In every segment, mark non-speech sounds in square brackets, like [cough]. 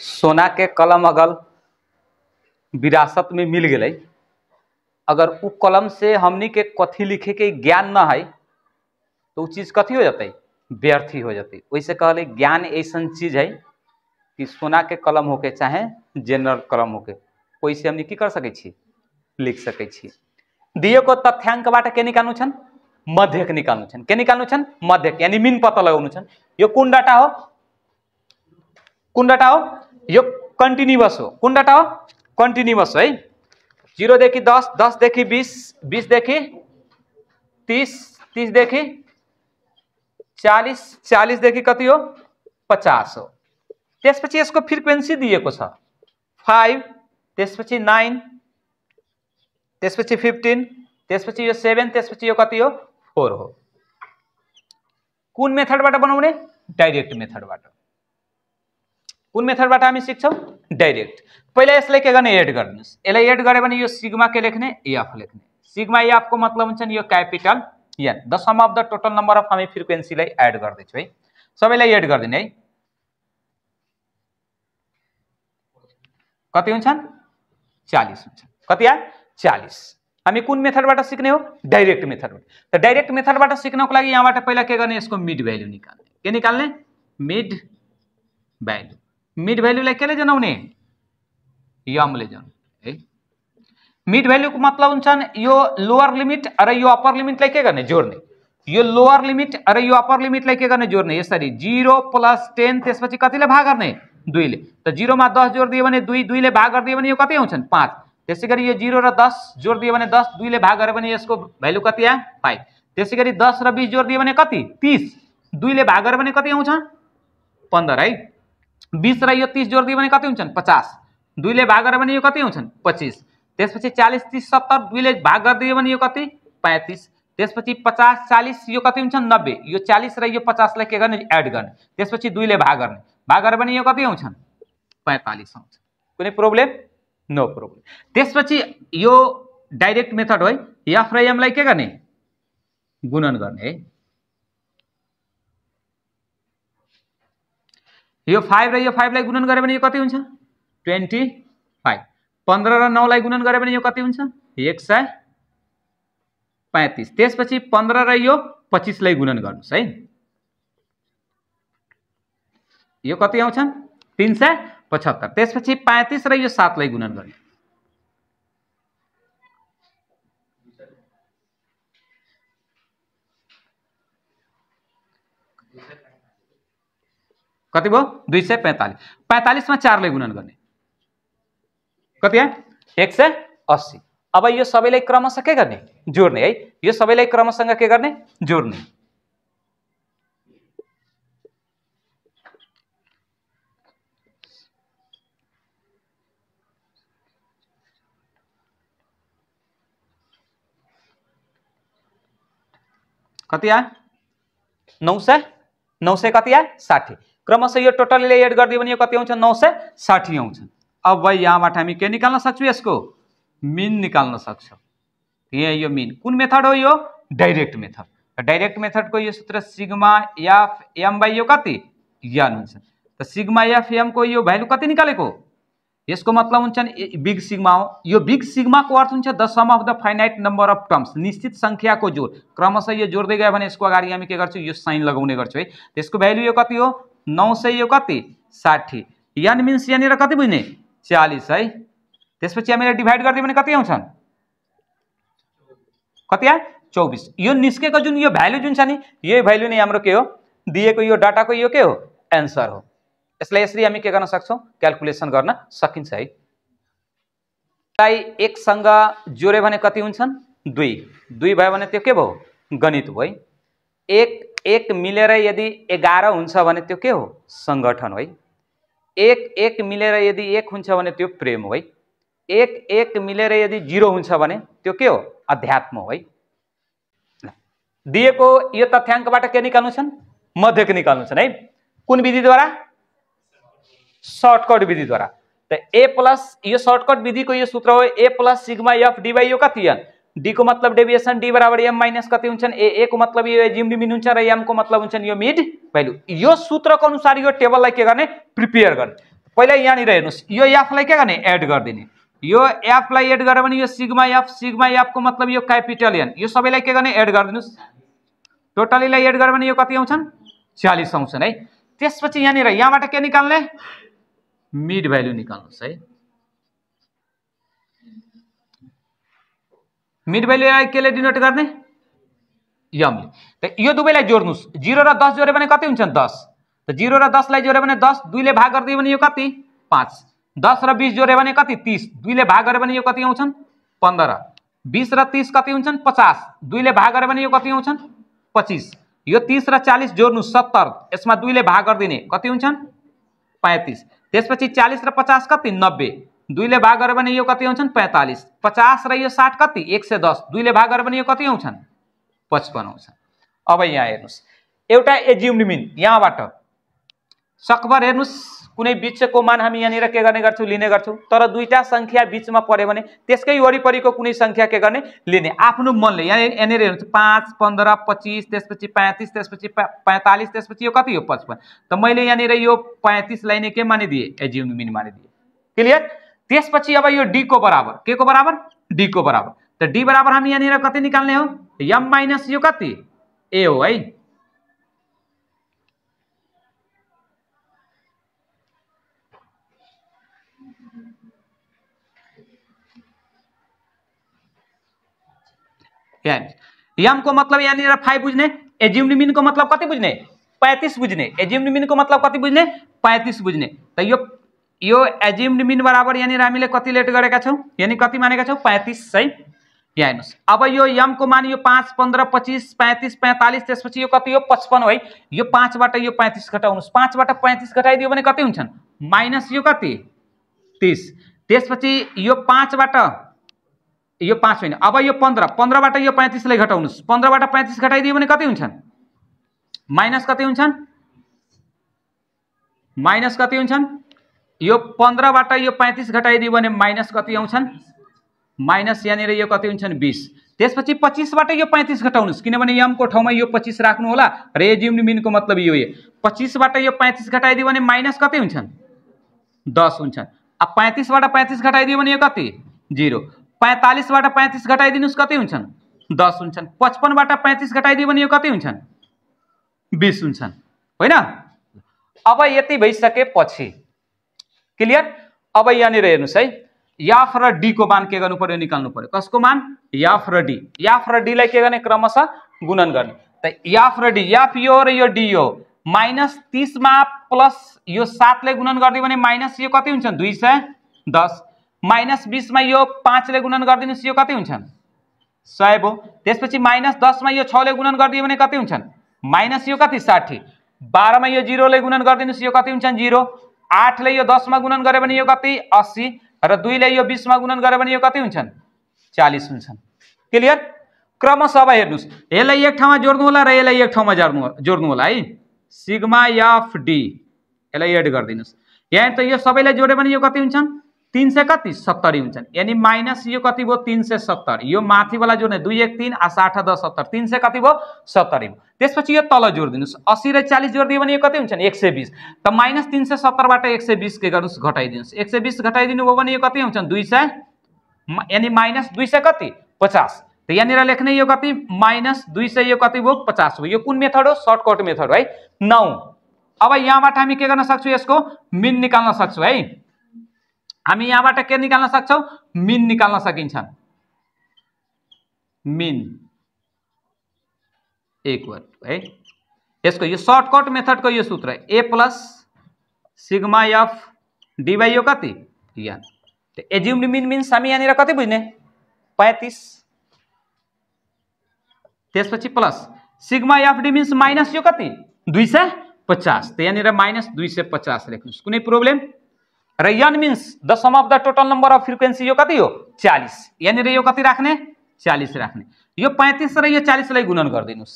सोना के कलम अगर विरासत में मिल गए अगर उ कलम से हमनी के कथी लिखे के ज्ञान न है तो उ चीज़ कथी हो जाते व्यर्थी हो जाते वैसे कहले ज्ञान ऐसा चीज़ है कि सोना के कलम होके चाहे जनरल कलम होके वही से हम की कर सकते छी लिख सकै छी दिए को तथ्यांक बाट के निकालू छन् मध्यक निकाल्नु छन् के निकालू छन् मध्यक यानी मीन पता लगाउनु छन् यो कौन डाटा हो कुन डाटा हो यो कन्टिन्युस हो कुन डाटा हो कन्टिन्युस जीरो देखि दस दस बीस दसदेखि तीस तीस देखि चालीस चालीस देखि कति हो पचास हो त्यसपछि इसको फ्रिक्वेन्सी दिएको फाइव ते त्यसपछि नाइन त्यसपछि फिफ्टीन ते यो सेवेन ते यो कति हो फोर हो कुन मेथडबाट बनाने डाइरेक्ट मेथडबाट कुन मेथडबाट हामी सिक्छौँ डाइरेक्ट पहिला यसलाई के गर्ने एड गर्नुहोस् यसलाई एड गऱ्यो भने यो सिग्मा के लेख्ने एफ लेख्ने सिग्मा एफको मतलब हुन्छ नि यो capital N the sum of the total number of हामी फ्रिक्वेन्सीलाई एड गर्दैछु है सबैलाई एड गरिदिने है कति हुन्छन् चालिस हुन्छ कति आ चालिस हामी कुन मेथडबाट सिक्ने हो डाइरेक्ट मेथडबाट त डाइरेक्ट मेथडबाट सिक्नको लागि यहाँबाट पहिला के गर्ने यसको मिड भ्याल्यु निकाल्ने के निकाल्ने मिड भ्याल्यु मिड भ्यालुलाई केले जनाउने यमले जनाउने है मिड भ्यालुको मतलब हुन्छ यो लोअर लिमिट र यो अप्पर लिमिटलाई के गर्ने जोड्ने यो लोअर लिमिट र यो अप्पर लिमिटलाई के गर्ने जोड्ने यसरी जिरो प्लस टेन त्यसपछि कतिले भाग गर्ने दुईले त जिरोमा दस जोडिदियो भने दुई दुईले भाग गरिदियो भने यो कति आउँछन् पाँच त्यसै गरी यो जिरो र दस जोडिदियो भने दस दुईले भाग गऱ्यो भने यसको भ्यालु कति आयो फाइभ त्यसै गरी दस र बिस जोडिदियो भने कति तिस दुईले भाग गऱ्यो भने कति आउँछ पन्ध्र है बिस र यो तिस जोडिदियो भने कति हुन्छन् पचास दुईले भाग गऱ्यो भने यो कति हुन्छन् पच्चिस त्यसपछि चालिस तिस सत्तर दुईले भाग गरिदियो भने यो कति पैँतिस त्यसपछि पचास चालिस यो कति हुन्छ नब्बे यो चालिस र यो पचासलाई के गर्ने एड गर्ने त्यसपछि दुईले भाग गर्ने भाग गऱ्यो भने यो कति आउँछन् पैँतालिस आउँछ कुनै प्रब्लम नो प्रब्लम त्यसपछि यो डाइरेक्ट मेथड है एफ र एमलाई के गर्ने गुणन गर्ने है यो फाइभ र यो फाइभलाई गुणन गऱ्यो भने यो कति हुन्छ ट्वेन्टी फाइभ पन्ध्र र नौलाई गुणन गऱ्यो भने यो कति हुन्छ एक सय पैँतिस त्यसपछि पन्ध्र र यो पच्चिसलाई गुणन गर्नुहोस् है यो कति आउँछ तिन सय पचहत्तर त्यसपछि पैँतिस र यो सातलाई गुणन गर्ने कति भो दुई सौ पैंतालीस पैंतालीस में चार गुणन करने कति है एक सौ अस्सी अब यह सब क्रमश के करने जोड़ने हाई ये सब क्रमसँग के करने जोड़ने कति आयो नौ सौ नौ सौ कति आयो साठी क्रमश यो टोटल एड कर दी यो कति आउँछ नौ सौ साठी आँच अब भाई यहाँ बा हम के निकाल्न सक्छौँ इसको मीन निकाल्न सक्छौँ ये यो मिन कुन मेथड हो यो डाइरेक्ट मेथड डाइरेक्ट को ये सूत्र सिग्मा एफ एम बाई यो कति ज्ञान हुन्छ त सिग्मा एफ को ये भैल्यू कति निकालेको इसको मतलब हो बिग सिग्मा हो यो बिग सिग्मा को अर्थ हो the sum of the finite number of terms निश्चित संख्या को जोड क्रमश यह जोड़ते गए इसको यसको हम के साइन लगने गर्छौँ है त्यसको भ्यालु यो कति हो नौ सय यो कति साठी यान मिन्स यहाँनिर कति बुझ्ने चालिस है त्यसपछि हामीले डिभाइड गरिदियो भने कति आउँछन् कति आयो चौबिस यो निस्केको जुन यो भ्यालु जुन छ नि यही भ्यालु नै हाम्रो के हो दिएको यो डाटाको यो के हो एन्सर हो यसलाई यसरी हामी के गर्न सक्छौँ क्यालकुलेसन गर्न सकिन्छ है लाई एकसँग जोड्यो भने कति हुन्छन् दुई दुई भयो भने त्यो के भयो गणित भयो है एक एक मिलेर यदि एघार हुन्छ भने त्यो के हो सङ्गठन है एक एक मिलेर यदि एक हुन्छ भने त्यो प्रेम हो है एक एक मिलेर यदि जिरो हुन्छ भने त्यो के हो अध्यात्म हो है दिएको यो तथ्याङ्कबाट के निकाल्नु छन् मध्यक निकाल्नु छन् है कुन विधिद्वारा सर्टकट विधिद्वारा त ए प्लस यो सर्टकट विधिको यो सूत्र हो A plus sigma F D by यो कति डी को मतलब डेभिएसन डी बराबर एम माइनस कति हुन्छन् ए ए को मतलब यो एजिम मिन हुन्छ र एमको मतलब हुन्छन् यो मिड भ्यालु यो सूत्रको अनुसार यो टेबललाई के गर्ने प्रिपेयर गर्ने पहिला यहाँनिर हेर्नुहोस् यो एफलाई के गर्ने एड गरिदिने यो एफलाई एड गर्यो भने यो सिग्मा एफ सिग्मा एफको मतलब यो क्यापिटल एन यो सबैलाई के गर्ने एड गरिदिनुहोस् टोटलीलाई एड गर्यो भने यो कति आउँछन् छ्यालिस आउँछन् है त्यसपछि यहाँनिर यहाँबाट के निकाल्ने मिड भ्यालु निकाल्नुहोस् है मिड भेल्युलाई केले डिनोट गर्ने यमले त यो दुवैलाई जोड्नुहोस् जिरो र दस जोड्यो भने कति हुन्छन् दस त जिरो र दसलाई जोड्यो भने दस दुईले भाग गरिदियो भने यो कति पाँच दस र बिस जोड्यो भने कति तिस दुईले भाग गर्यो भने यो कति आउँछन् पन्ध्र बिस र तिस कति हुन्छन् पचास दुईले भाग गर्यो भने यो कति आउँछन् पच्चिस यो तिस र चालिस जोड्नु सत्तर यसमा दुईले भाग गरिदिने कति हुन्छन् पैँतिस त्यसपछि चालिस र पचास कति नब्बे दुईले भाग गऱ्यो भने यो कति आउँछन् पैँतालिस पचास र यो साठ कति एक सय दस दुईले भाग गऱ्यो भने यो कति आउँछन् पचपन्न आउँछन् अब यहाँ हेर्नुहोस् एउटा एज्युम्ड मिन यहाँबाट सकभर हेर्नुहोस् कुनै बिचको मान हामी यहाँनिर के गर्ने गर्छौँ लिने गर्छौँ तर दुईवटा सङ्ख्या बिचमा पऱ्यो भने त्यसकै वरिपरिको कुनै सङ्ख्या के गर्ने लिने आफ्नो मनले यहाँ यहाँनिर हेर्नुहोस् पाँच पन्ध्र पच्चिस त्यसपछि पैँतिस त्यसपछि पैँतालिस त्यसपछि यो कति हो पचपन्न त मैले यहाँनिर यो पैँतिसलाई नै के मानिदिएँ एज्युम्ड मिन मानिदिएँ क्लियर तेस त्यसपछि अब यह डी को बराबर के को बराबर डी को बराबर तो डी बराबर हम यहाँ कति निकाल्ने हो यम माइनस यू कति ए हो हाई यम को मतलब यहाँनिर फाइव बुझने एज्युम्ड मिन को मतलब कति बुझने पैंतीस बुझने एज्युम्ड मिन को मतलब कति बुझने पैंतीस बुझने तो यो यो एजिम्ड मिन बराबर यहाँनिर हामीले कति लेट गरेका छौँ यहाँनिर कति मानेका छौँ पैँतिस है यहाँ हेर्नुहोस् अब यो यमको मान यो पाँच पन्ध्र पच्चिस पैँतिस पैँतालिस त्यसपछि यो कति हो पचपन्न है यो पाँचबाट यो पैँतिस घटाउनुहोस् पाँचबाट पैँतिस घटाइदियो भने कति हुन्छन् माइनस यो कति तिस त्यसपछि यो पाँचबाट यो पाँच होइन अब यो पन्ध्र पन्ध्रबाट यो पैँतिसलाई घटाउनुहोस् पन्ध्रबाट पैँतिस घटाइदियो भने कति हुन्छन् माइनस कति हुन्छन् माइनस कति हुन्छन् यो पंद्रह यो पैँतिस घटाइदियो भने माइनस कति आउँछन् माइनस यहाँनिर यो कति हुन्छन् बिस त्यसपछि पच्चिसबाट यो क्योंकि यम को ठाव में यह पच्चीस राख्नु होला मिन को मतलब ये पच्चीस यो पैंतीस घटाइदियो भने माइनस कति हो दस हो पैंतीस पैंतीस पैँतिस घटाइदियो भने यो कति जिरो पैँतालिसबाट पैँतिस घटाइदिनुहोस् कति हो दस हो पचपन पैंतीस घटाइदियो भने यो कति हो बीस होना अब ये भैस पच्चीस क्लियर अब यहाँनिर हेर्नुहोस् है याफ र डीको मान के गर्नु पर्यो निकाल्नु पर्यो कसको मान याफ र डी याफ र डीलाई के गर्ने क्रमशः गुणन गर्ने त याफ र डी याफ यो र यो डी यो माइनस तिसमा प्लस यो सातले गुणन गरिदियो भने माइनस यो कति हुन्छन् दुई सय दस माइनस बिसमा यो पाँचले गुणन गरिदिनुहोस् यो कति हुन्छन् सय भयो त्यसपछि माइनस दसमा यो छले गुणन गरिदियो भने कति हुन्छन् माइनस यो कति साठी बाह्रमा यो जिरोले गुणन गरिदिनुहोस् यो कति हुन्छन् जिरो आठले यो दसमा गुणन गऱ्यो भने यो कति अस्सी र दुईले यो बिसमा गुणन गर्यो भने यो कति हुन्छन् चालिस हुन्छन् क्लियर क्रमशः अब हेर्नुहोस् यसलाई एक ठाउँमा जोड्नु होला र यसलाई एक ठाउँमा जोड्नु जोड्नु होला है सिग्मा एफ डी यसलाई एड गरिदिनुहोस् यहाँ त यो सबैलाई जोड्यो भने यो कति हुन्छन् तिन सय कति सत्तरी हुन्छन् यानि माइनस यो कति भयो तिन सय सत्तर यो माथिवाला जोड्ने दुई एक तिन साठ दस सत्तर तिन सय कति भयो सत्तरी भयो त्यसपछि यो तल जोडिदिनुहोस् असी र चालिस जोडिदियो भने यो कति हुन्छन् एक सय बिस त माइनस तिन सय सत्तरबाट एक सय बिस के गर्नुहोस् घटाइदिनुहोस् एक सय बिस घटाइदिनु भयो भने यो कति हुन्छन् दुई सय यानि माइनस दुई सय कति पचास त यहाँनिर लेख्ने यो कति माइनस दुई सय यो कति भयो पचास भयो यो कुन मेथड हो सर्टकट मेथड है नौ अब यहाँबाट हामी के गर्न सक्छौँ यसको मिन निकाल्न सक्छौँ है हामी यहाँबाट के निकाल्न सक्छौँ मिन निकाल्न सकिन्छ मिन इक्वल है इसको यो सर्टकट मेथड को यो सूत्र ए प्लस सिग्मा एफ डिवाइयो कति यहाँ एज्युम्ड मिन मिन्स हम यहाँ कति बुझने पैंतीस तेस पच्चीस plus sigma F D means minus यो कति दुई सौ पचास तो यहाँ माइनस दुई सौ पचास लेख्नुहोस् कुछ प्रोब्लम र N means the sum of the total number of frequency यो कति हो चालिस यहाँनिर यो कति राख्ने चालिस राख्ने यो पैँतिस र यो चालिसलाई गुणन गरिदिनुहोस्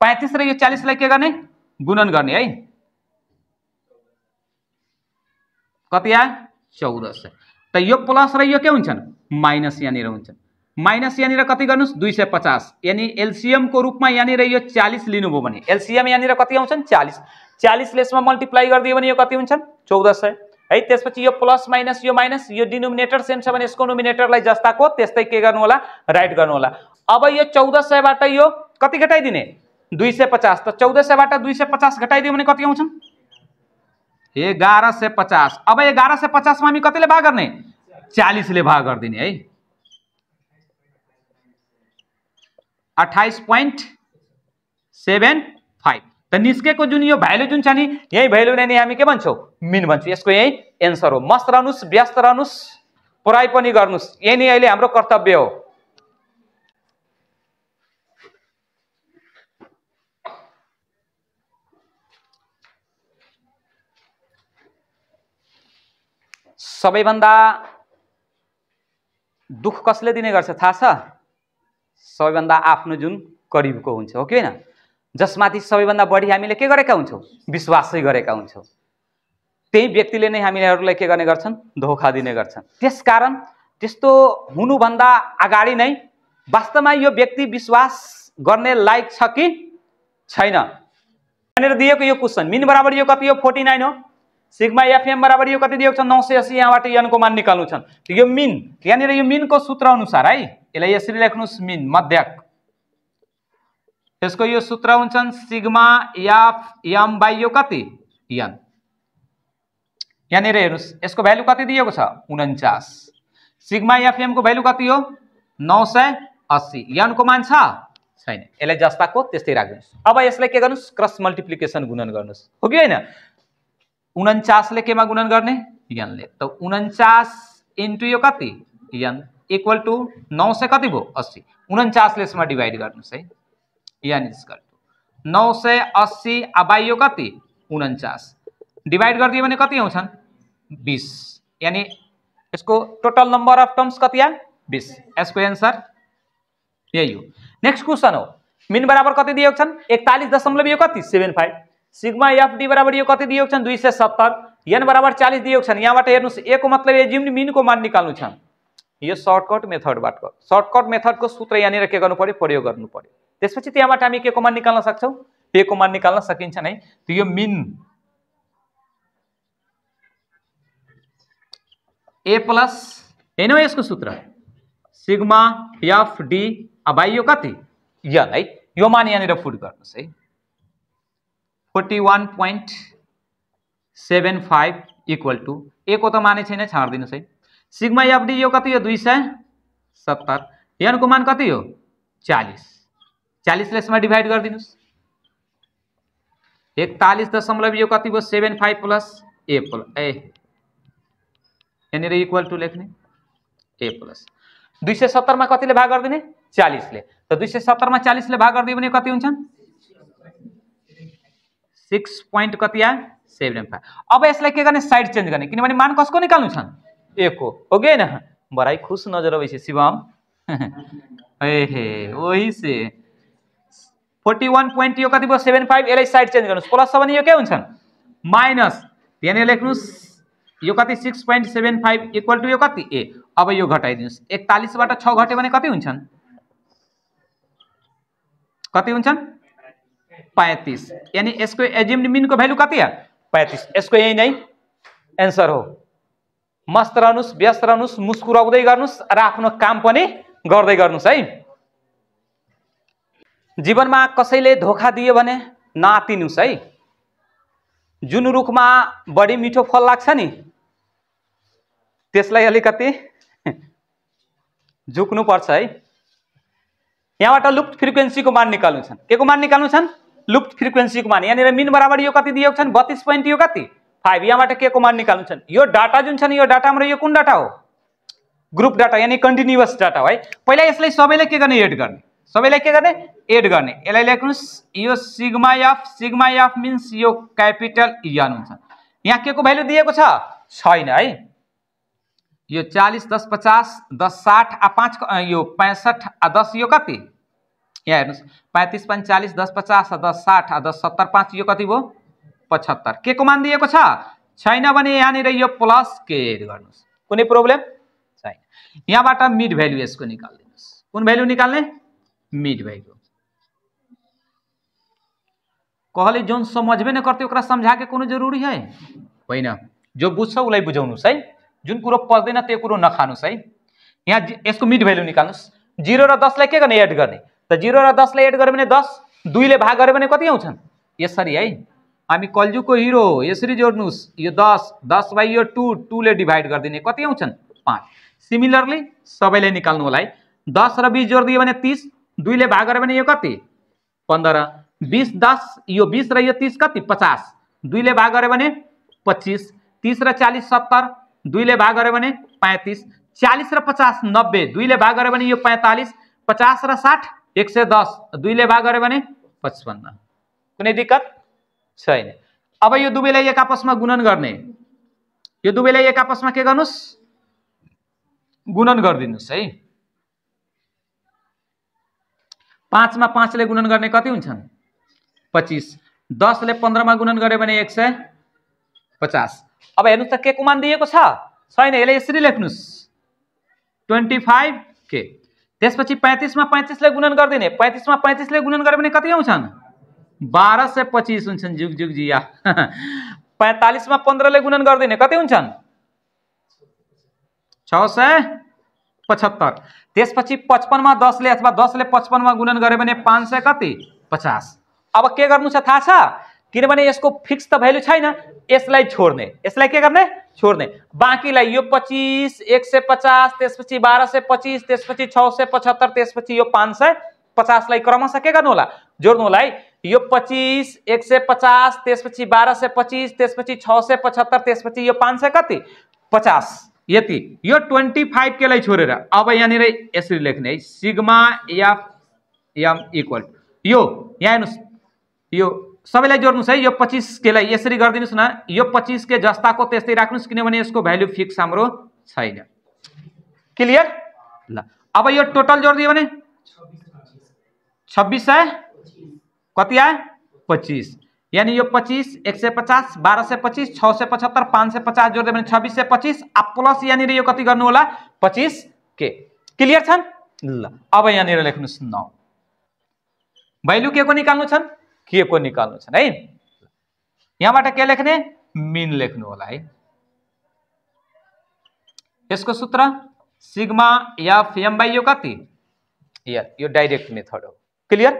पैँतिस र यो चालिसलाई के गर्ने गुणन गर्ने है कति आयो चौध सय त यो प्लस र यो के हुन्छन् माइनस यहाँनिर हुन्छन् माइनस यहाँनिर कति गर्नुहोस् दुई सय पचास यानि एलसिएमको रूपमा यहाँनिर यो चालिस लिनुभयो भने एलसिएम यहाँनिर कति आउँछन् चालिस चालिसले यसमा मल्टिप्लाई गरिदियो भने यो कति हुन्छन् चौध सय है त्यसपछि यो प्लस माइनस यो माइनस यो डिनोमिनेटर सेम छ भने यसको नोमिनेटरलाई जस्ताको त्यस्तै के गर्नु होला राइट गर्नु होला अब यो चौध सयबाट यो कति घटाइदिने दुई सय पचास त चौध सयबाट दुई सय पचास घटाइदियो भने कति आउँछन् एघार सय पचास अब एघार सय पचासमा हामी कतिले भाग गर्ने चालिसले भाग गरिदिने है अठाइस पोइन्ट सेभेन फाइभ त निस्केको जुन यो भ्यालु जुन छ नि यही भ्यालुलाई नै हामी के भन्छौँ मिन भन्छौँ यसको यही एन्सर हो मस्त रहनुहोस् व्यस्त रहनुहोस् पढाइ पनि गर्नुहोस् यही नै अहिले हाम्रो कर्तव्य हो सबैभन्दा दुःख कसले दिने गर्छ थाहा छ सबैभन्दा आफ्नो जुन करिबको हुन्छ हो कि होइन जसमाथि सबैभन्दा बढी हामीले के गरेका हुन्छौँ विश्वासै गरेका हुन्छौँ त्यही व्यक्तिले नै हामीहरूलाई के गर्ने गर्छन् धोका दिने गर्छन् त्यसकारण त्यस्तो हुनुभन्दा अगाडि नै वास्तवमा यो व्यक्ति विश्वास गर्ने लायक छ कि छैन भनेर दिएको यो क्वेसन मिन बराबर यो कति हो फोर्टी नाइन हो सिग्मा एफएम बराबर यो कति दिएको छ नौ सय असी यहाँबाट यनको मान निकाल्नु छन् यो मिन यहाँनिर यो मिनको सूत्र अनुसार है यसलाई यसरी लेख्नुहोस् मिन मध्यक त्यसको यो सूत्र हुन्छन् सिग्मा याफ यम बाई यो कति यन यहाँनिर हेर्नुहोस् यसको भ्यालु कति दिएको छ उन्चास सिग्मा एफएमको भ्यालु कति हो नौ सय अस्सी यनको मान छ छैन यसलाई जस्ताको त्यस्तै राखिदिनुहोस् अब यसलाई के गर्नुहोस् क्रस मल्टिप्लिकेसन गुणन गर्नुहोस् हो कि होइन उन्चासले केमा गुणन गर्ने यनले त उन्चास इन्टु यो कति यन इक्वल टु नौ सय कति भयो अस्सी उन्चासले यसमा डिभाइड गर्नुहोस् है यानि इजकल टु नौ सय अस्सी अबाइयो कति उन्चास डिभाइड गरिदियो भने कति आउँछन् बिस यानि यसको टोटल नम्बर अफ टर्म्स कति आयो बिस यसको एन्सर यही हो नेक्स्ट क्वेसन हो मिन बराबर कति दिएको छन् एकतालिस दशमलव यो कति सेभेन फाइभ सिग्मा एफडी बराबर यो कति दिएको छन् दुई सय सत्तर एन बराबर चालिस दिएको छन् यहाँबाट हेर्नुहोस् एको मतलब एज्युम्ड मिनको मान निकाल्नु छन् यो सर्टकट मेथडबाट सर्टकट मेथडको सूत्र यहाँनिर के गर्नु पऱ्यो प्रयोग गर्नु पऱ्यो त्यसपछि त्यहाँबाट हामी के को निकाल्न सक्छौँ पे कमान निकाल्न सकिन्छ नै त यो मिन ए प्लस हेर्नु है यसको सूत्र सिग्मा एफ डी अब यो कति यल है यो मान यहाँनिर फुट गर्नुहोस् है forty one point seven five equal to एको त माने छैन छाडिदिनुहोस् है सिग्मा एफडी e यो कति हो दुई सय सत्तर यनको मान कति हो चालिस चालिसलाई यसमा डिभाइड गरिदिनुहोस् एकतालिस दशमलव यो कति भयो seven five plus A plus A यहाँनिर इक्वल टु लेख्ने ए प्लस दुई सय सत्तरमा कतिले भाग गरिदिने चालिसले त दुई सय सत्तरमा चालिसले भाग गरिदियो भने कति हुन्छन् सिक्स पोइन्ट कति आ सेभेन फाइभ अब यसलाई के गर्ने साइड चेन्ज गर्ने किनभने मान कसको निकाल्नु छन् एकको हो कि होइन बराई खुस नजर अब शिवम [laughs] ए हे ओही से फोर्टी वान पोइन्ट यो कति भयो सेभेन फाइभ यसलाई साइड चेन्ज गर्नुहोस् प्लस छ भने यो के हुन्छ माइनस त्यहाँनिर लेख्नुहोस् यो कति six point seven five equal to यो कति ए अब यो घटाइदिनुहोस् एकतालिसबाट छ घट्यो भने कति हुन्छन् कति हुन्छन् पैँतिस यानि यसको एजिम्ड मिनको भ्यालु कति हो पैँतिस यसको यही नै एन्सर हो मस्त रहनुहोस् व्यस्त रहनुहोस् मुस्कुराउँदै गर्नुहोस् र आफ्नो काम पनि गर्दै गर्नुहोस् है जीवनमा कसैले धोका दियो भने नातिनुहोस् है जुन रुखमा बढी मिठो फल लाग्छ नि त्यसलाई अलिकति झुक्नुपर्छ है यहाँबाट लुप्त फ्रिक्वेन्सीको मान निकाल्नु छन् के को मान निकाल्नु छन् लुप्त फ्रिक्वेन्सीको मान यहाँनिर मिन बराबर यो कति दिएको छन् बत्तिस पोइन्ट यो कति फाइभ यहाँबाट के को मान निकाल्नु छन् यो डाटा जुन छन् यो डाटा हाम्रो यो कुन डाटा हो ग्रुप डाटा यानि कन्टिन्युस डाटा हो है पहिला यसलाई सबैले के गर्ने एड गर्ने सबैलाई के गर्ने एड गर्ने यसलाई लेख्नुहोस् यो sigma F sigma F means यो क्यापिटल यन हुन्छ यहाँ के को भ्यालु दिएको छ छैन है यो चालिस दस पचास दस साठ आ पाँच यो पैँसठ आ दस यो कति यहाँ हेर्नुहोस् पैँतिस पैँचालिस दस पचास आ दस साठ आ दस सत्तर पाँच यो कति भयो पचहत्तर के को मान दिएको छ छैन भने यहाँनिर यो प्लस के एड गर्नुहोस् कुनै प्रब्लम छैन यहाँबाट मिड भ्यालु यसको निकालिदिनुहोस् कुन भ्यालु निकाल्ने मिड भए गेल कहली जोन समझबे नहीं करते ओकरा समझा के कोनो जरूरी है होइन जो बुझ्छ उसलाई बुझाउनुहोस् है जुन कुरो पर्दैन त्यो कुरो नखानुहोस् है यहाँ यसको मिड भेल्यु निकाल्नुहोस् जिरो र दसलाई के गर्ने एड गर्ने त जिरो र दसलाई एड गरे भने दस दुईले भाग गरे भने कति आउँछन् यसरी है हामी कल्जुको हिरो यसरी जोड्नुहोस् यो दस दस बाई यो 2 टूले डिभाइड गरिदिने कति आउँछन् पाँच सिमिलरली सबैले निकाल्नु होला है दस र बिस जोडिदियो भने तिस दुईले भाग गऱ्यो भने यो कति पन्ध्र बिस दस यो बिस र यो तिस कति पचास दुईले भाग गऱ्यो भने पच्चिस तिस र चालिस सत्तर दुईले भाग गऱ्यो भने पैँतिस चालिस र पचास नब्बे दुईले भाग गऱ्यो भने यो पैँतालिस पचास र साठ एक सय दस दुईले भाग गऱ्यो भने पचपन्न कुनै दिक्कत छैन अब यो दुवैलाई एक आपसमा गुणन गर्ने यो दुवैलाई एक आपसमा के गर्नुहोस् गुणन गरिदिनुहोस् है पाँचमा पाँचले गुणन गर्ने कति हुन्छन् पच्चिस दसले पन्ध्रमा गुणन गऱ्यो भने एक सय पचास अब हेर्नुहोस् त के कुमान दिएको छ छैन यसले यसरी लेख्नुहोस् ट्वेन्टी फाइभ के त्यसपछि पैँतिसमा पैँतिसले गुणन गरिदिने पैँतिसमा पैँतिसले गुणन गर्यो भने कति आउँछन् बाह्र सय पच्चिस हुन्छन् जुग जुग जिया पैँतालिसमा पन्ध्रले गुणन गरिदिने कति हुन्छन् छ सय पचहत्तर त्यसपछि पचपन्नमा दसले अथवा दसले पचपन्नमा गुणन गऱ्यो भने पाँच सय कति पचास अब के गर्नु छ थाहा छ किनभने यसको फिक्स त भ्यालु छैन यसलाई छोड्ने यसलाई के गर्ने छोड्ने बाँकीलाई यो पच्चिस एक सय पचास त्यसपछि बाह्र सय पच्चिस त्यसपछि छ सय पचहत्तर त्यसपछि यो पाँच सय पचासलाई क्रमशः के गर्नु होला जोड्नु होला है यो पच्चिस एक सय पचास त्यसपछि बाह्र सय पच्चिस त्यसपछि छ सय पचहत्तर त्यसपछि यो पाँच सय कति पचास ये यो ट्वेन्टी फाइभ केलाई छोडेर अब यहाँ इस लेख्ने सिग्मा एफ एम इक्वल यो यहाँ हेर्नुहोस् यो जोड़न हाई ये पच्चीस के लिए इसी कर दिन यो पच्चिस के को त्यस्तै राख क्योंकि इसको भैल्यू फिक्स हम क्लियर ल अब यो टोटल जोड़ दिए छब्बीस है कति आए पच्चीस यानि यो पच्चिस एक सय पचास बाह्र सय पच्चिस छ सय पचहत्तर पाँच सय पचास जोडिदियो भने छब्बिस सय पच्चिस अब प्लस यहाँनिर यो कति गर्नु होला पच्चिस के क्लियर छन् ल अब यहाँनिर लेख्नुहोस् नौ भ्यालु के को निकाल्नु छन् के को निकाल्नु छन् है यहाँबाट के लेख्ने मिन लेख्नु होला है यसको सूत्र सिग्मा एफ एम बाई यो कति यो डाइरेक्ट मेथड हो क्लियर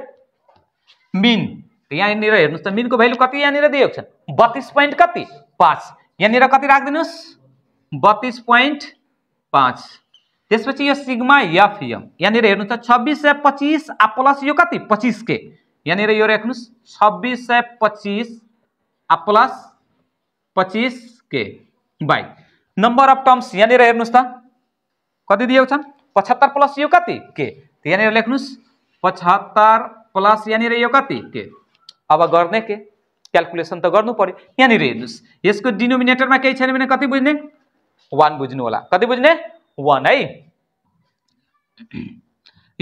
मिन यहाँनिर हेर्नुहोस् त मिनको भ्यालु कति यहाँनिर दिएको छ बत्तिस पोइन्ट कति पाँच यहाँनिर कति राखिदिनुहोस् बत्तिस पोइन्ट पाँच त्यसपछि यो सिग्मा एफएम यहाँनिर हेर्नु त छब्बिस सय पच्चिस आ प्लस यो कति पच्चिस के यहाँनिर यो राख्नुहोस् छब्बिस सय पच्चिस आ प्लस पच्चिस के बाई नम्बर अफ टर्म्स यहाँनिर हेर्नुहोस् त कति दिएको छन् पचहत्तर प्लस यो कति के यहाँनिर लेख्नुहोस् पचहत्तर प्लस यहाँनिर यो कति के अब गर्ने के क्यालकुलेसन त गर्नु पऱ्यो यहाँनिर हेर्नुहोस् यसको डिनोमिनेटरमा केही छैन भने कति बुझ्ने वान बुझ्नु होला कति बुझ्ने वान है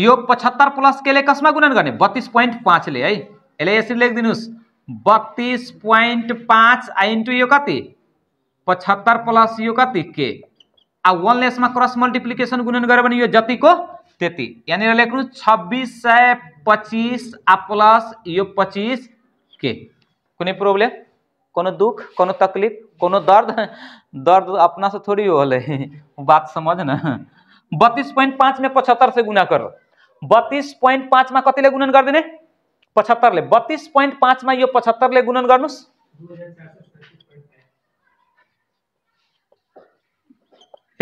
यो पचहत्तर प्लस केले कसमा गुणन गर्ने बत्तिस पोइन्ट पाँचले है यसले यसरी लेखिदिनुहोस् बत्तिस पोइन्ट पाँच आइन्टु यो कति पचहत्तर प्लस यो कति के अब वानले यसमा क्रस मल्टिप्लिकेसन गुणन गर्यो भने यो जतिको त्यति यहाँनिर लेख्नु छब्बिस सय पच्चिस आ प्लस यो पच्चिस के कोई प्रॉब्लम कोनो दुख कोनो तकलीफ कोनो दर्द दर्द अपना से थोड़ी हो बात समझ न बत्तीस पॉइंट पाँच में पचहत्तर से गुना करो बत्तीस पॉइंट पाँच में कति गुणन कर देने पचहत्तर ले बत्तीस पॉइंट पाँच में यो पचहत्तर ले गुणन कर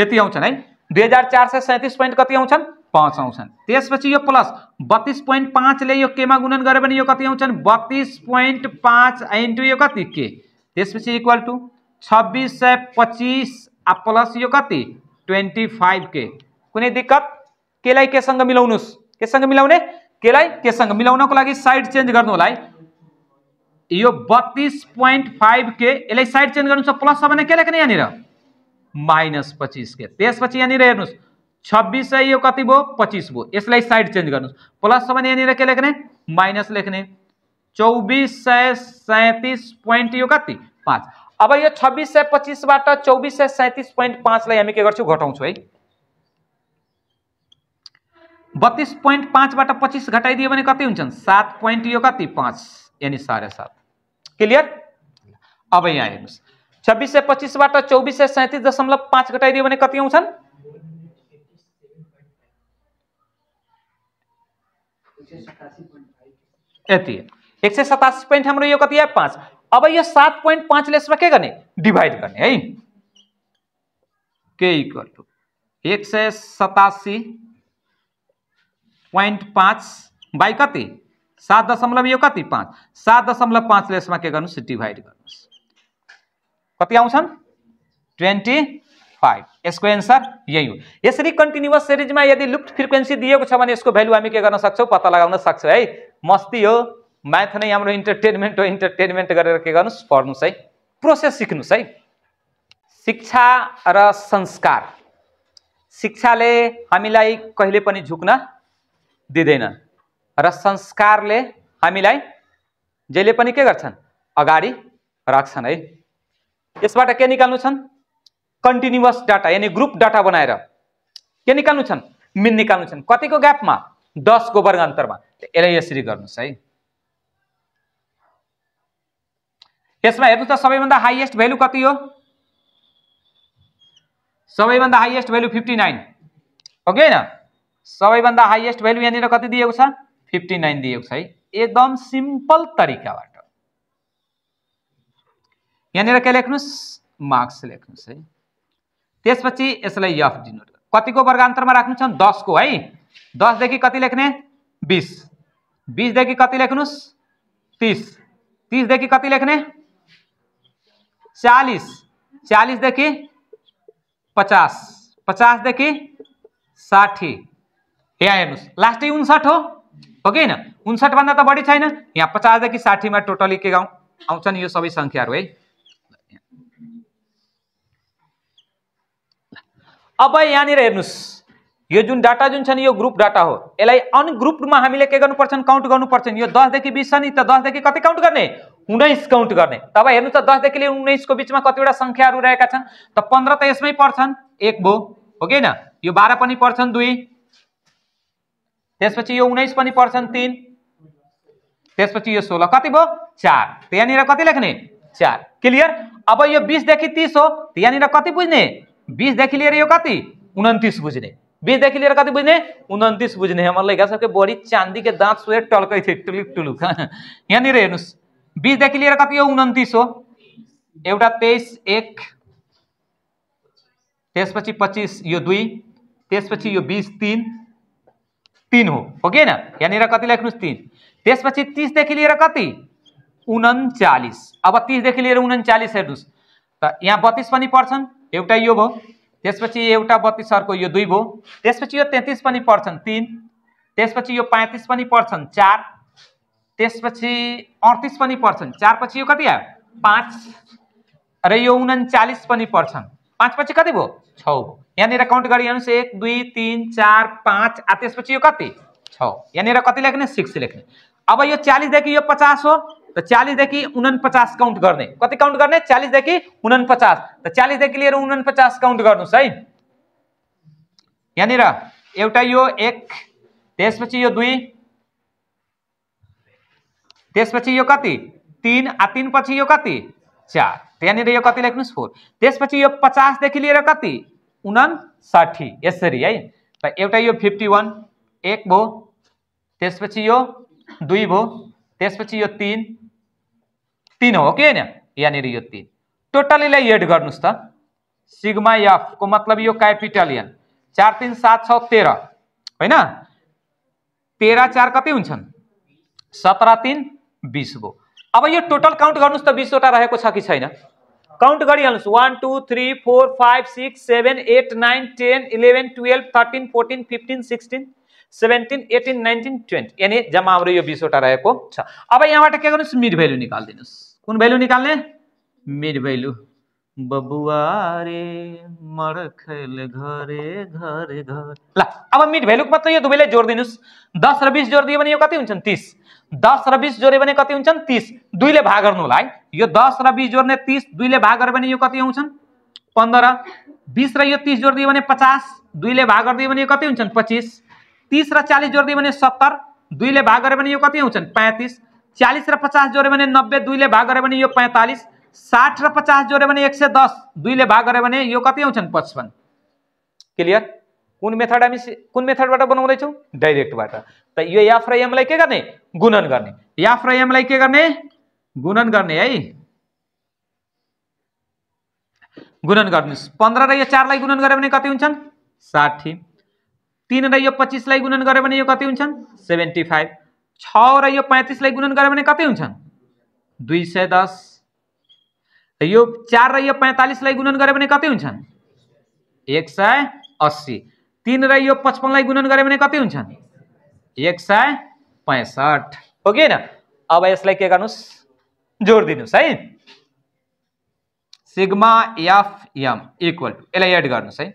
ये आउँछन् नहीं दुई हजार चार सय सैंतीस पॉइंट कति आउँछन् पांच आउँछन् त्यसपछि यो प्लस बत्तीस पॉइंट पोइन्ट पाँचले यो केमा गुणन गऱ्यो भने यो कति आउँछन् बत्तीस पॉइंट पाँच इन्टु यो कति के त्यसपछि इक्वल टू छब्बीस सय पच्चीस आ प्लस यो कति ट्वेंटी फाइव के कुनै दिक्कत केलाई केसँग मिलाउनुहोस् केसँग मिलाउने केलाई केसँग मिलाउनको लागि साइड चेन्ज गर्नु होला है यो बत्तीस पॉइंट फाइव के यसलाई साइड चेन्ज गर्नु छ प्लस छ भने के लेख्ने यहाँनिर माइनस पच्चीस के पच्चीस यहाँनिर हेर्नुहोस् छब्बिस चाहिँ यो कति भयो पच्चिस भयो यसलाई साइड चेन्ज गर्नुहोस् प्लस छ भने यहाँनिर के लेख्ने माइनस लेख्ने चौबिस सय सैँतिस पोइन्ट यो कति पाँच अब यो छब्बिस सय पच्चिसबाट चौबिस सय सैँतिस पोइन्ट पाँचलाई हामी के गर्छौँ घटाउँछौँ है बत्तिस पोइन्ट पाँचबाट पच्चिस घटाइदियो भने कति हुन्छन् सात पोइन्ट यो कति पाँच यानि साढे सात क्लियर अब यहाँ हेर्नुहोस् छब्बिस सय पच्चिसबाट चौबिस सय सैँतिस दशमलव पाँच घटाइदियो भने कति आउँछन् एक सौ सतासी पॉइंट हम यो कति है पांच अब यो सात पॉइंट पांच लेस में के करने डिवाइड करने हई के इक्वल टू एक सौ सतासी पॉइंट पांच बाई कति सात दशमलव यो कति पांच सात दशमलव पांच पाँच लेसमा के डिवाइड डिभाइड गर्नुहोस् कति आउँछन् ट्वेन्टी फाइभ यसको एन्सर यही हो यसरी कन्टिन्युस सिरिजमा यदि लुप्त फ्रिक्वेन्सी दिएको छ भने यसको भेल्यु हामी के गर्न सक्छौँ पत्ता लगाउन सक्छौँ है मस्ती हो म्याथ नै हाम्रो इन्टरटेनमेन्ट हो इन्टरटेनमेन्ट गरेर के गर्नुहोस् पढ्नुहोस् है प्रोसेस सिक्नुहोस् है शिक्षा र संस्कार शिक्षाले हामीलाई कहिले पनि झुक्न दिँदैन र संस्कारले हामीलाई जहिले पनि के गर्छन् अगाडि राख्छन् है यसबाट के निकाल्नु छन् कन्टिन्युस डाटा यानि ग्रुप डाटा बनाएर के निकाल्नु छन् मिन निकाल्नु छन् कतिको ग्यापमा दसको वर्ग अन्तरमा यसलाई यसरी गर्नुहोस् है यसमा हेर्नु त सबैभन्दा हाइएस्ट भेल्यु कति हो सबैभन्दा highest value fifty nine okay होइन सबैभन्दा हाइएस्ट भेल्यु यहाँनिर कति दिएको छ फिफ्टी नाइन दिएको छ है एकदम सिम्पल तरिकाबाट यहाँनिर के लेख्नुहोस् मार्क्स लेख्नुहोस् है पच्ची इसलिए यफ डिनोट में राख्स दस को हाई दस देखि कति बीस बीस देखि कति तीस तीस देखि कति चालीस चालीस देखि पचास देखि साठी यहाँ हेन लास्ट उन्सठ हो हो कि होइन भाग तो बड़ी छाइन यहाँ साठी में टोटली के गाँव आ यो संख्या सङ्ख्याहरू अब यहाँनिर हेर्नुहोस् यो जुन डाटा जुन छ नि यो ग्रुप डाटा हो यसलाई अनग्रुप्डमा हामीले के गर्नुपर्छ काउन्ट गर्नुपर्छ यो दसदेखि बिस छ नि त दसदेखि कति काउन्ट गर्ने उन्नाइस काउन्ट गर्ने तब हेर्नुहोस् त दसदेखि लिएर उन्नाइसको बिचमा कतिवटा सङ्ख्याहरू रहेका छन् त पन्ध्र त यसमै पर्छन् एक भयो हो कि यो बाह्र पनि पर्छन् दुई त्यसपछि यो उन्नाइस पनि पर्छन् तिन त्यसपछि यो सोह्र कति भयो चार त यहाँनिर कति लेख्ने चार क्लियर अब यो बिसदेखि तिस हो त यहाँनिर कति बुझ्ने बीस देख देखिले रही कति उनतीस बुझने बीस देख रे कति बुझने उनतीस बुझने हमारे लड़का सबके बड़ी चांदी के दाँत सुहे टलक थे टुलुक टुलुक [laughs] यानी रे बीस देख रे कति हो उनतीस हो एटा तेईस एक तेस पच्चीस पच्चीस यो दुई तेस पच्चीस यो बीस तीन तीन हो ओके ना यहाँ कति लेख्नु तीन तेस पच्चीस तीस देख लिएर कति उनचालीस अब तीस देख लिएर उनचालीस हेर्नुहोस् तो यहाँ बत्तीस पड़ एउटा यो भयो त्यसपछि एउटा बत्तिस अर्को यो दुई भयो त्यसपछि यो तेत्तिस पनि पर्छन् तिन त्यसपछि यो पैँतिस पनि पर्छन् चार त्यसपछि अडतिस पनि पर्छन् चार पछि यो कति आयो पाँच र यो उन्चालिस पनि पर्छन् पाँच पछि कति भयो छ भयो यहाँनिर काउन्ट हेर्नुहोस् एक दुई तिन चार पाँच आ त्यसपछि यो कति छ यहाँनिर कति लेख्ने सिक्स लेख्ने अब यो चालिसदेखि यो पचास हो त चालिसदेखि उनपचास काउन्ट गर्ने कति काउन्ट गर्ने चालिसदेखि उनपचास त चालिसदेखि लिएर उनपचास काउन्ट गर्नुहोस् है यहाँनिर एउटा यो एक त्यसपछि यो दुई त्यसपछि यो कति तिन आ तिनपछि यो कति चार त्यहाँनिर यो कति लेख्नुहोस् फोर त्यसपछि यो पचासदेखि लिएर कति उनासाठी यसरी है त एउटा यो फिफ्टी वान एक भयो त्यसपछि यो दुई भयो त्यसपछि यो तिन तिन हो कि होइन यहाँनिर यो तिन टोटलीलाई एड गर्नुहोस् त सिग्मा एफको मतलब यो क्यापिटल एन चार तिन सात छ तेह्र होइन तेह्र चार कति हुन्छन् सत्र तिन बिस भयो अब यो टोटल काउन्ट गर्नुहोस् त बिसवटा रहेको छ कि छैन काउन्ट गरिहाल्नुहोस् one two three four five six seven eight nine ten eleven twelve thirteen fourteen fifteen sixteen seventeen eighteen nineteen twenty यानि जम्मा हाम्रो यो बिसवटा रहेको छ अब यहाँबाट के गर्नुहोस् मिड भेल्यु निकालिदिनुहोस् कुन भेल्यु निकाल्ने मिड भेल्यु बबुआ रे मर्खल घरे घर घर ल अब मिड भेल्यु मात्रै यो दुवैले जोड दिनुस् दस र बिस जोड दियो भने यो कति हुन्छन् तिस दस र बिस जोड्यो भने कति हुन्छन् तिस दुईले भाग गर्नु होला है यो दस र बिस जोड्ने तिस दुईले भाग गर्यो भने यो कति आउँछन् पन्ध्र बिस र यो तिस जोडिदियो भने पचास दुईले भाग गरिदियो भने यो कति हुन्छन् पच्चिस तिस र चालिस जोडिदियो भने सत्तर दुईले भाग गर्यो भने यो कति आउँछन् पैँतिस चालिस र पचास जोड्यो भने नब्बे दुईले भाग गऱ्यो भने यो पैँतालिस साठ र पचास जोड्यो भने एक सय दस दुईले भाग गऱ्यो भने यो कति आउँछन् पचपन्न क्लियर कुन मेथड हामी कुन मेथडबाट बनाउँदैछौँ डाइरेक्टबाट त यो याफ र एमलाई के गर्ने गुणन गर्ने याफ र एमलाई के गर्ने गुणन गर्ने है गुणन गर्नुहोस् पन्ध्र र यो चारलाई गुणन गऱ्यो भने कति हुन्छन् साठी तिन र यो पच्चिसलाई गुणन गऱ्यो भने यो कति हुन्छन् सेभेन्टी फाइभ छ र यो पैँतिसलाई गुणन गऱ्यो भने कति हुन्छन् दुई सय दस यो चार र यो पैँतालिसलाई गुणन गऱ्यो भने कति हुन्छन् एक सय अस्सी तिन र यो पचपन्नलाई गुणन गऱ्यो भने कति हुन्छन् एक सय पैँसठ हो कि होइन अब यसलाई के गर्नुहोस् जोड दिनुहोस् है sigma F M equal to यसलाई एड गर्नुहोस् है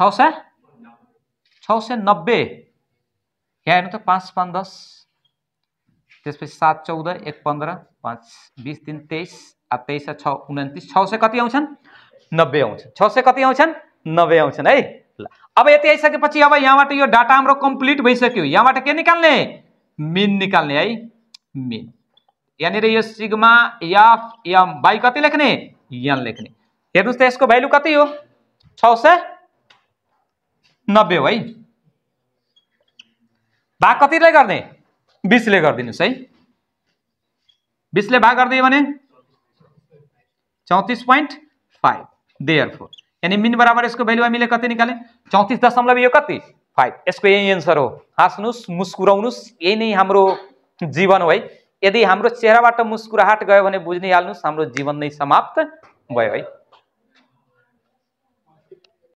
छ सौ नब्बे यहाँ पांच त तो पाँच पाँच दस सात चौदह एक पंद्रह पांच बीस तीन तेईस अब तेईस छ उन्तीस छ सौ कति आउँछन् नब्बे आ सौ कति आउँछन् नब्बे आउँछन् है ल अब यति आइसकेपछि अब यहाँ यो डाटा हम कम्प्लिट भैस यहाँ के निकाल्ने मिन निकाल्ने हाई मिन यहाँ यो सिग्मा एफ एम बाई कति लेखने यन लेखने हेन इसको भैल्यू कति हो छ सौ नब्बे हो है भाग कतिले गर्ने बिसले गरिदिनुहोस् है बिसले भाग गरिदियो भने चौतिस पोइन्ट फाइभ देयर फोर यानि मिन बराबर यसको भेल्यु हामीले कति निकाल्यौँ चौतिस दशमलव यो कति फाइभ यसको यही एन्सर हो हाँस्नुहोस् मुस्कुराउनुहोस् यही नै हाम्रो जीवन हो है यदि हाम्रो चेहराबाट मुस्कुराहट गयो भने बुझ्ने हाल्नुहोस् हाम्रो जीवन नै समाप्त भयो है